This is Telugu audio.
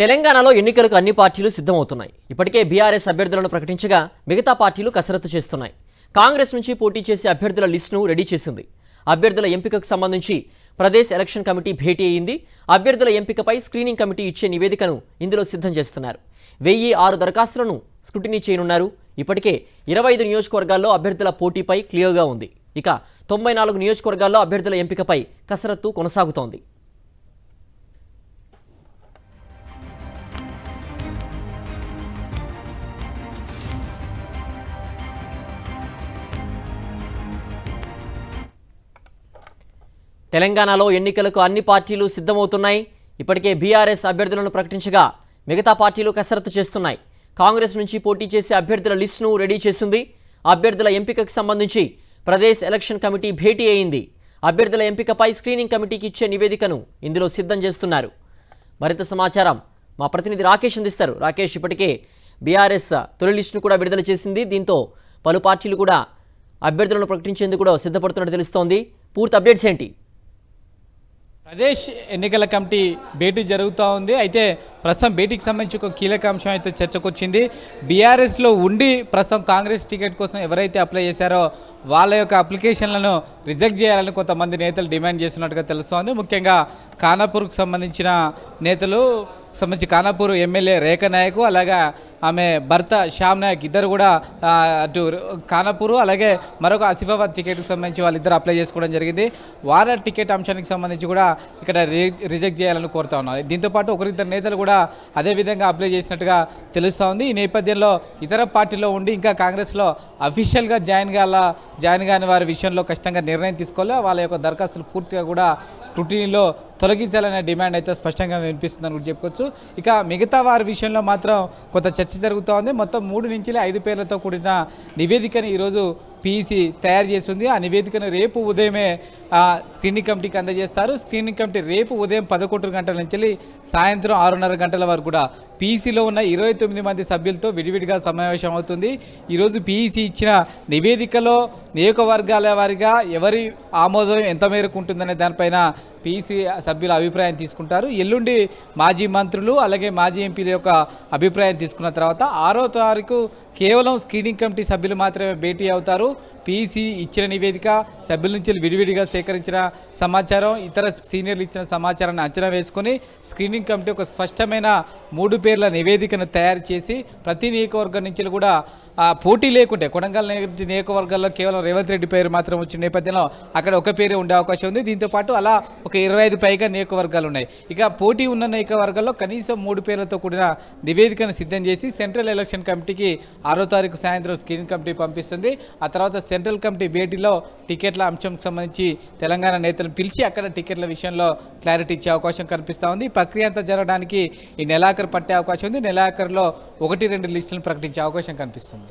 తెలంగాణలో ఎన్నికలకు అన్ని పార్టీలు సిద్ధమవుతున్నాయి ఇప్పటికే బీఆర్ఎస్ అభ్యర్థులను ప్రకటించగా మిగతా పార్టీలు కసరత్తు చేస్తున్నాయి కాంగ్రెస్ నుంచి పోటీ చేసే అభ్యర్థుల లిస్టును రెడీ చేసింది అభ్యర్థుల ఎంపికకు సంబంధించి ప్రదేశ్ ఎలక్షన్ కమిటీ భేటీ అయింది అభ్యర్థుల ఎంపికపై స్క్రీనింగ్ కమిటీ ఇచ్చే నివేదికను ఇందులో సిద్ధం చేస్తున్నారు వెయ్యి ఆరు దరఖాస్తులను స్క్రూటినీ చేయనున్నారు ఇప్పటికే ఇరవై ఐదు నియోజకవర్గాల్లో అభ్యర్థుల పోటీపై క్లియర్గా ఉంది ఇక తొంభై నాలుగు నియోజకవర్గాల్లో అభ్యర్థుల ఎంపికపై కసరత్తు కొనసాగుతోంది తెలంగాణలో ఎన్నికలకు అన్ని పార్టీలు సిద్ధమవుతున్నాయి ఇప్పటికే బీఆర్ఎస్ అభ్యర్థులను ప్రకటించగా మిగతా పార్టీలు కసరత్తు చేస్తున్నాయి కాంగ్రెస్ నుంచి పోటీ చేసే అభ్యర్థుల లిస్టును రెడీ చేసింది అభ్యర్థుల ఎంపికకు సంబంధించి ప్రదేశ్ ఎలక్షన్ కమిటీ భేటీ అయింది అభ్యర్థుల ఎంపికపై స్క్రీనింగ్ కమిటీకి ఇచ్చే నివేదికను ఇందులో సిద్ధం చేస్తున్నారు మరింత సమాచారం మా ప్రతినిధి రాకేష్ అందిస్తారు రాకేష్ ఇప్పటికే బీఆర్ఎస్ తొలి లిస్టును కూడా విడుదల చేసింది దీంతో పలు పార్టీలు కూడా అభ్యర్థులను ప్రకటించేందుకు కూడా సిద్ధపడుతున్నట్టు తెలుస్తోంది పూర్తి అప్డేట్స్ ఏంటి ప్రదేశ్ ఎన్నికల కమిటీ భేటీ జరుగుతూ ఉంది అయితే ప్రస్తుతం భేటీకి సంబంధించి ఒక కీలక అంశం అయితే చర్చకు వచ్చింది బీఆర్ఎస్లో ఉండి ప్రస్తుతం కాంగ్రెస్ టికెట్ కోసం ఎవరైతే అప్లై చేశారో వాళ్ళ యొక్క అప్లికేషన్లను రిజెక్ట్ చేయాలని కొంతమంది నేతలు డిమాండ్ చేస్తున్నట్టుగా తెలుస్తోంది ముఖ్యంగా ఖానాపూర్కు సంబంధించిన నేతలు సంబంధించి ఖానాపూర్ ఎమ్మెల్యే రేఖ నాయక్ అలాగే ఆమె భర్త శ్యామ్ నాయక్ ఇద్దరు కూడా అటు ఖానాపూర్ అలాగే మరొక ఆసిఫాబాద్ టికెట్కి సంబంధించి వాళ్ళిద్దరు అప్లై చేసుకోవడం జరిగింది వార టికెట్ అంశానికి సంబంధించి కూడా ఇక్కడ రిజెక్ట్ చేయాలని కోరుతా ఉన్నారు దీంతోపాటు ఒకరిద్దరు నేతలు కూడా అదేవిధంగా అప్లై చేసినట్టుగా తెలుస్తూ ఉంది ఈ నేపథ్యంలో ఇతర పార్టీలో ఉండి ఇంకా కాంగ్రెస్లో అఫీషియల్గా జాయిన్ కాల జాయిన్ కాని వారి విషయంలో ఖచ్చితంగా నిర్ణయం తీసుకోవాలి వాళ్ళ యొక్క దరఖాస్తులు పూర్తిగా కూడా స్క్రూటీలో తొలగించాలనే డిమాండ్ అయితే స్పష్టంగా వినిపిస్తుందని కూడా చెప్పుకోవచ్చు కావచ్చు ఇక మిగతా వారి విషయంలో మాత్రం కొంత చర్చ జరుగుతూ ఉంది మొత్తం మూడు నుంచి ఐదు పేర్లతో కూడిన నివేదికని ఈరోజు పీసీ e తయారు చేసింది ఆ నివేదికను రేపు ఉదయమే స్క్రీనింగ్ కమిటీకి అందజేస్తారు స్క్రీనింగ్ కమిటీ రేపు ఉదయం పదకొండు గంటల నుంచి సాయంత్రం ఆరున్నర గంటల వరకు కూడా పీసీలో e ఉన్న ఇరవై తొమ్మిది మంది సభ్యులతో విడివిడిగా సమావేశం అవుతుంది ఈరోజు పీఈసీ e ఇచ్చిన నివేదికలో నియోజకవర్గాల వారిగా ఎవరి ఆమోదం ఎంత మేరకు ఉంటుందనే దానిపైన పీసీ సభ్యుల అభిప్రాయం తీసుకుంటారు ఎల్లుండి మాజీ మంత్రులు అలాగే మాజీ ఎంపీల యొక్క అభిప్రాయం తీసుకున్న తర్వాత ఆరో తారీఖు కేవలం స్క్రీనింగ్ కమిటీ సభ్యులు మాత్రమే భేటీ అవుతారు పీసీ ఇచ్చిన నివేదిక సభ్యుల నుంచి విడివిడిగా సేకరించిన సమాచారం ఇతర సీనియర్లు ఇచ్చిన సమాచారాన్ని అంచనా వేసుకొని స్క్రీనింగ్ కమిటీ ఒక స్పష్టమైన మూడు పేర్ల నివేదికను తయారు చేసి ప్రతి నియోజకవర్గం నుంచి కూడా పోటీ లేకుంటే కొడంగల్ నియోజకవర్గాల్లో కేవలం రేవంత్ రెడ్డి పేరు మాత్రం వచ్చిన నేపథ్యంలో అక్కడ ఒక పేరు ఉండే అవకాశం ఉంది దీంతో పాటు అలా ఒక ఇరవై ఐదు పైగా నియోజకవర్గాలు ఉన్నాయి ఇక పోటీ ఉన్న నియోజకవర్గాల్లో కనీసం మూడు పేర్లతో కూడిన నివేదికను సిద్ధం చేసి సెంట్రల్ ఎలక్షన్ కమిటీకి ఆరో తారీఖు సాయంత్రం స్క్రీనింగ్ కమిటీ పంపిస్తుంది ఆ తర్వాత సెంట్రల్ కమిటీ భేటీలో టికెట్ల అంశంకి సంబంధించి తెలంగాణ నేతలను పిలిచి అక్కడ టికెట్ల విషయంలో క్లారిటీ ఇచ్చే అవకాశం కనిపిస్తూ ఉంది ప్రక్రియ అంతా జరగడానికి ఈ నెలాఖరు పట్టే అవకాశం ఉంది నెలాఖరులో ఒకటి రెండు లిస్టులను ప్రకటించే అవకాశం కనిపిస్తుంది